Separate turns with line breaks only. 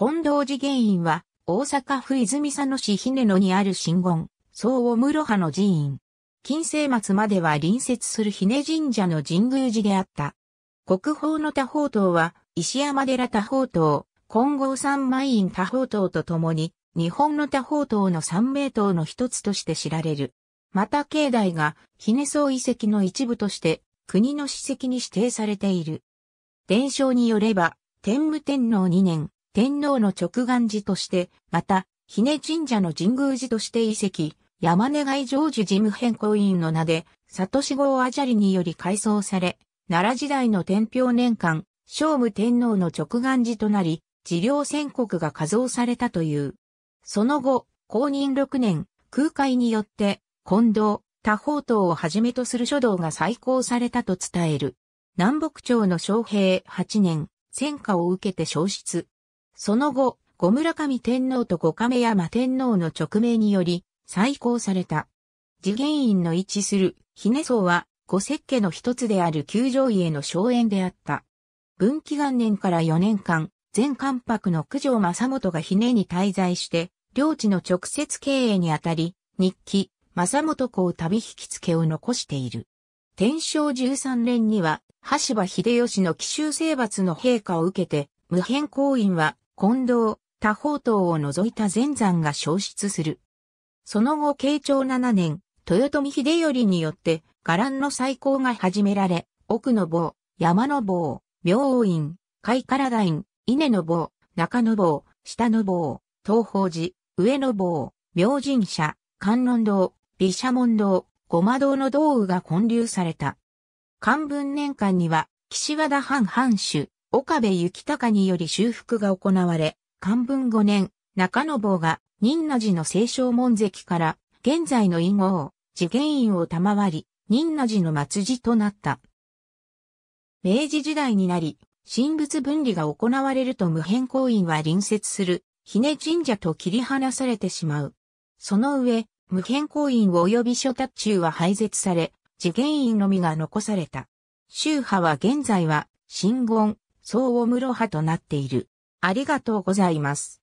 近藤寺原院は、大阪府泉佐野市姫野にある神言、総を室派の寺院。近世末までは隣接する姫神社の神宮寺であった。国宝の多宝塔は、石山寺多宝塔、金剛三枚院多宝塔とともに、日本の多宝塔の三名塔の一つとして知られる。また境内が、姫総遺跡の一部として、国の史跡に指定されている。伝承によれば、天武天皇2年、天皇の直願寺として、また、姫神社の神宮寺として遺跡、山根外成寺事務変更員の名で、里志郷あじゃりにより改装され、奈良時代の天平年間、聖武天皇の直願寺となり、寺領宣告が加増されたという。その後、公認6年、空海によって、近藤、多方等をはじめとする書道が再興されたと伝える。南北朝の昌平8年、戦火を受けて消失。その後、五村上天皇と五亀山天皇の勅命により、再興された。次元院の位置する、ひね荘は、五石家の一つである九条家の荘園であった。文紀元年から4年間、前関白の九条正元がひねに滞在して、領地の直接経営にあたり、日記、正元公旅引き付けを残している。天正十三年には、羽柴秀吉の奇襲征伐の陛下を受けて、無辺公院は近藤、多方島を除いた全山が消失する。その後慶長7年、豊臣秀頼によって、伽藍の再興が始められ、奥の坊、山の坊、明王院、貝ら田院、稲の坊、中の坊、下の坊、東宝寺、上の坊、明神社、観音堂、毘沙門堂、護摩堂の道具が建立された。漢文年間には、岸和田藩藩主、岡部幸隆により修復が行われ、漢文5年、中野坊が仁和寺の清書門跡から現在の囲を、次元院を賜り、仁和寺の末寺となった。明治時代になり、神仏分離が行われると無偏行院は隣接する、姫神社と切り離されてしまう。その上、無偏行院及び諸達中は廃絶され、次元院のみが残された。宗派は現在は、神言、総を室派となっている。ありがとうございます。